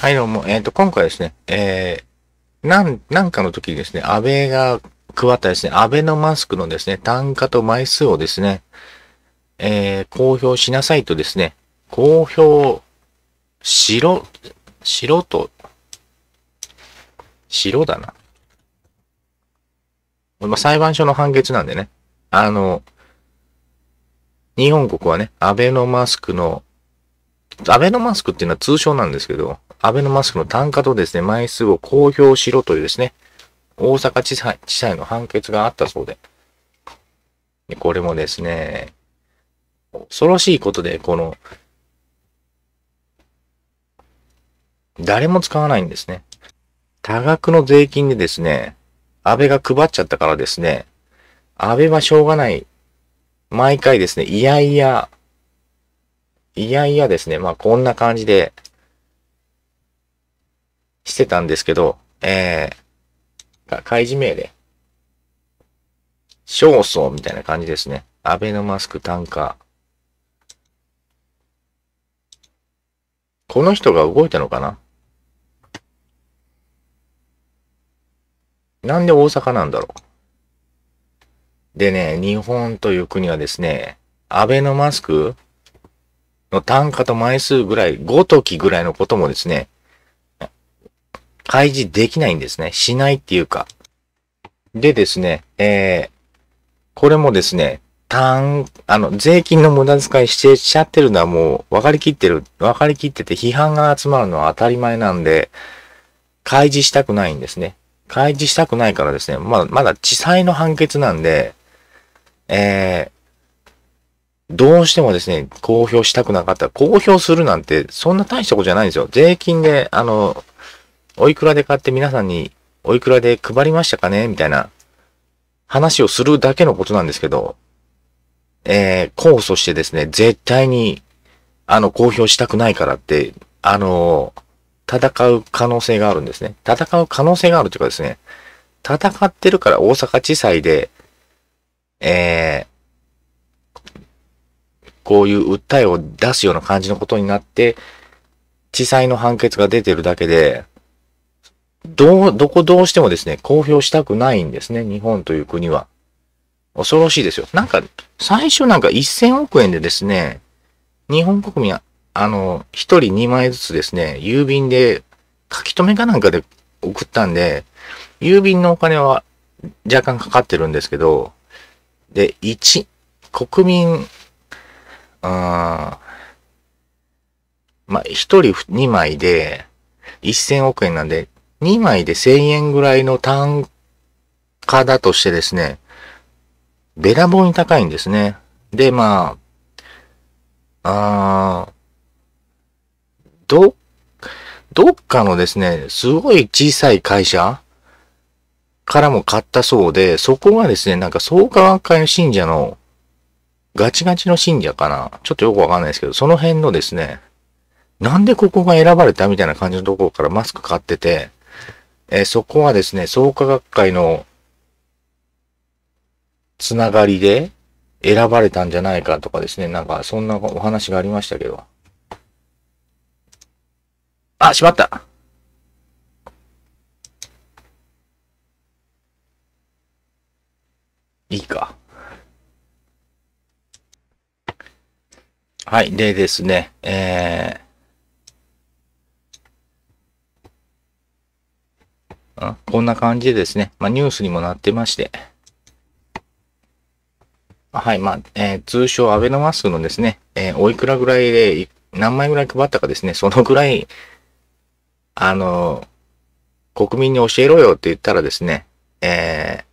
はい、どうも。えっ、ー、と、今回ですね、えー、なん、なんかの時にですね、安倍が配ったですね、安倍のマスクのですね、単価と枚数をですね、えー、公表しなさいとですね、公表しろ、しろと、しろだな。まあ、裁判所の判決なんでね、あの、日本国はね、安倍のマスクの、安倍のマスクっていうのは通称なんですけど、アベノマスクの単価とですね、枚数を公表しろというですね、大阪地裁地裁の判決があったそうで。これもですね、恐ろしいことで、この、誰も使わないんですね。多額の税金でですね、安倍が配っちゃったからですね、安倍はしょうがない。毎回ですね、いやいや、いやいやですね、まあこんな感じでしてたんですけど、えー、開示命令。焦燥みたいな感じですね。アベノマスク単価。この人が動いたのかななんで大阪なんだろうでね、日本という国はですね、アベノマスクの単価と枚数ぐらい、ごときぐらいのこともですね、開示できないんですね。しないっていうか。でですね、えー、これもですね、単、あの、税金の無駄遣いしてしちゃってるのはもう分かりきってる、分かりきってて批判が集まるのは当たり前なんで、開示したくないんですね。開示したくないからですね、まだ、まだ地裁の判決なんで、えー、どうしてもですね、公表したくなかったら、公表するなんて、そんな大したことじゃないんですよ。税金で、あの、おいくらで買って皆さんにおいくらで配りましたかねみたいな話をするだけのことなんですけど、えー、控訴してですね、絶対に、あの、公表したくないからって、あのー、戦う可能性があるんですね。戦う可能性があるというかですね、戦ってるから大阪地裁で、えー、こういう訴えを出すような感じのことになって、地裁の判決が出てるだけで、どう、どこどうしてもですね、公表したくないんですね、日本という国は。恐ろしいですよ。なんか、最初なんか1000億円でですね、日本国民は、あの、1人2枚ずつですね、郵便で書き留めかなんかで送ったんで、郵便のお金は若干かかってるんですけど、で、1、国民、あまあ、1人2枚で1000億円なんで、2枚で1000円ぐらいの単価だとしてですね、べらぼうに高いんですね。で、まあ、あど、どっかのですね、すごい小さい会社からも買ったそうで、そこがですね、なんか創価学会の信者の、ガチガチの信者かなちょっとよくわかんないですけど、その辺のですね、なんでここが選ばれたみたいな感じのところからマスク買ってて、えー、そこはですね、創価学会のつながりで選ばれたんじゃないかとかですね、なんかそんなお話がありましたけど。あ、しまったいいか。はい。でですね、えー、こんな感じでですね、まあ、ニュースにもなってまして、はい、まあ、えー、通称アベノマスクのですね、えー、おいくらぐらいで、何枚ぐらい配ったかですね、そのぐらい、あのー、国民に教えろよって言ったらですね、え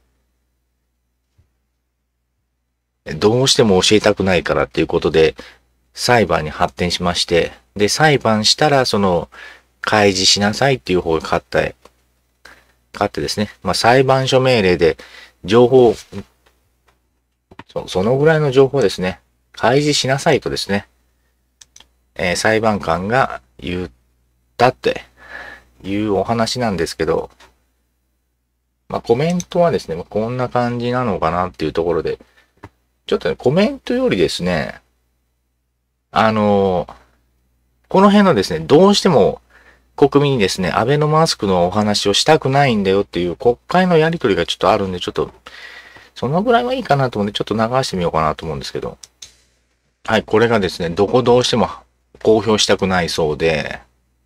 ー、どうしても教えたくないからっていうことで、裁判に発展しまして、で、裁判したら、その、開示しなさいっていう方が勝ったかってですね、まあ、裁判所命令で情報そ、そのぐらいの情報ですね、開示しなさいとですね、えー、裁判官が言ったっていうお話なんですけど、まあ、コメントはですね、こんな感じなのかなっていうところで、ちょっとね、コメントよりですね、あのー、この辺のですね、どうしても国民にですね、アベノマスクのお話をしたくないんだよっていう国会のやりとりがちょっとあるんで、ちょっと、そのぐらいはいいかなと思うんで、ちょっと流してみようかなと思うんですけど。はい、これがですね、どこどうしても公表したくないそうで、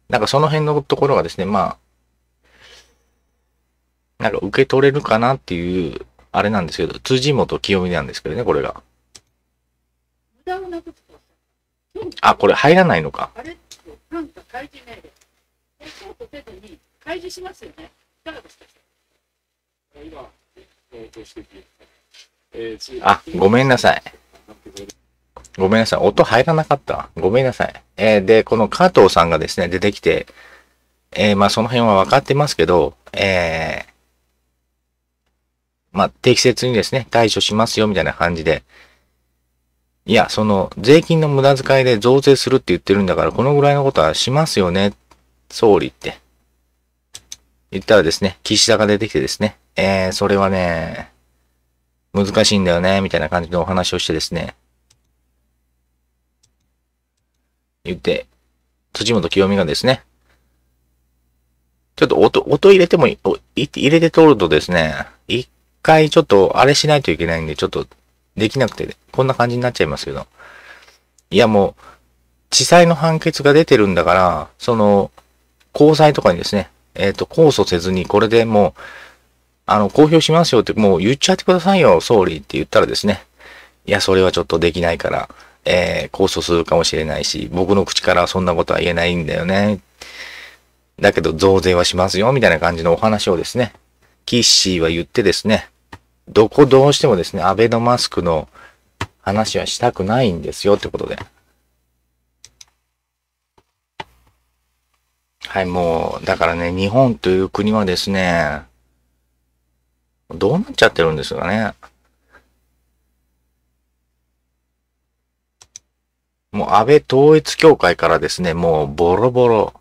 なんかその辺のところがですね、まあ、なんか受け取れるかなっていう、あれなんですけど、辻元清美なんですけどね、これが。あ、これ入らないのか。あれ手と手でに開示しますよね。いかがですか今、えー、あ、ごめんなさい。ごめんなさい。音入らなかった。ごめんなさい。えー、で、この加藤さんがですね、出てきて、えー、まあその辺は分かってますけど、えー、まあ適切にですね、対処しますよみたいな感じで、いや、その、税金の無駄遣いで増税するって言ってるんだから、このぐらいのことはしますよねっ総理って、言ったらですね、岸田が出てきてですね、えー、それはね、難しいんだよね、みたいな感じのお話をしてですね、言って、辻元清美がですね、ちょっと音、音入れてもい、入れて通るとですね、一回ちょっとあれしないといけないんで、ちょっとできなくて、こんな感じになっちゃいますけど。いやもう、地裁の判決が出てるんだから、その、交際とかにですね、えっ、ー、と、控訴せずに、これでもう、あの、公表しますよって、もう言っちゃってくださいよ、総理って言ったらですね、いや、それはちょっとできないから、えー、控訴するかもしれないし、僕の口からそんなことは言えないんだよね。だけど、増税はしますよ、みたいな感じのお話をですね、キッシーは言ってですね、どこどうしてもですね、アベノマスクの話はしたくないんですよってことで。はい、もう、だからね、日本という国はですね、どうなっちゃってるんですかね。もう安倍統一協会からですね、もうボロボロ、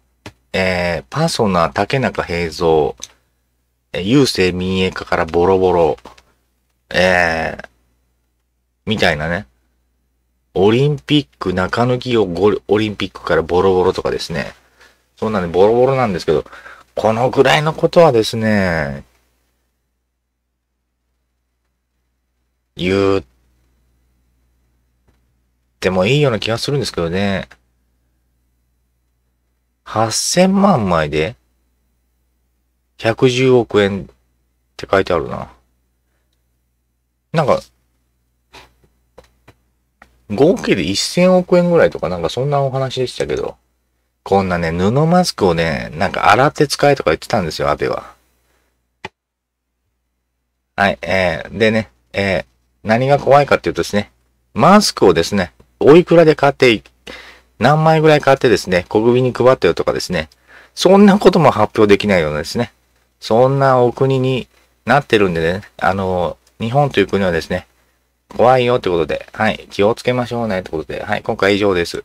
えー、パソナ、竹中平蔵、えー、郵政民営化からボロボロ、えー、みたいなね。オリンピック、中抜きをオリンピックからボロボロとかですね。そんなにボロボロなんですけど、このぐらいのことはですね、言ってもいいような気がするんですけどね。8000万枚で110億円って書いてあるな。なんか、合計で1000億円ぐらいとかなんかそんなお話でしたけど。こんなね、布マスクをね、なんか洗って使えとか言ってたんですよ、アベは。はい、えー、でね、えー、何が怖いかっていうとですね、マスクをですね、おいくらで買って、何枚ぐらい買ってですね、小首に配ったよとかですね、そんなことも発表できないようなですね、そんなお国になってるんでね、あの、日本という国はですね、怖いよってことで、はい、気をつけましょうねってことで、はい、今回以上です。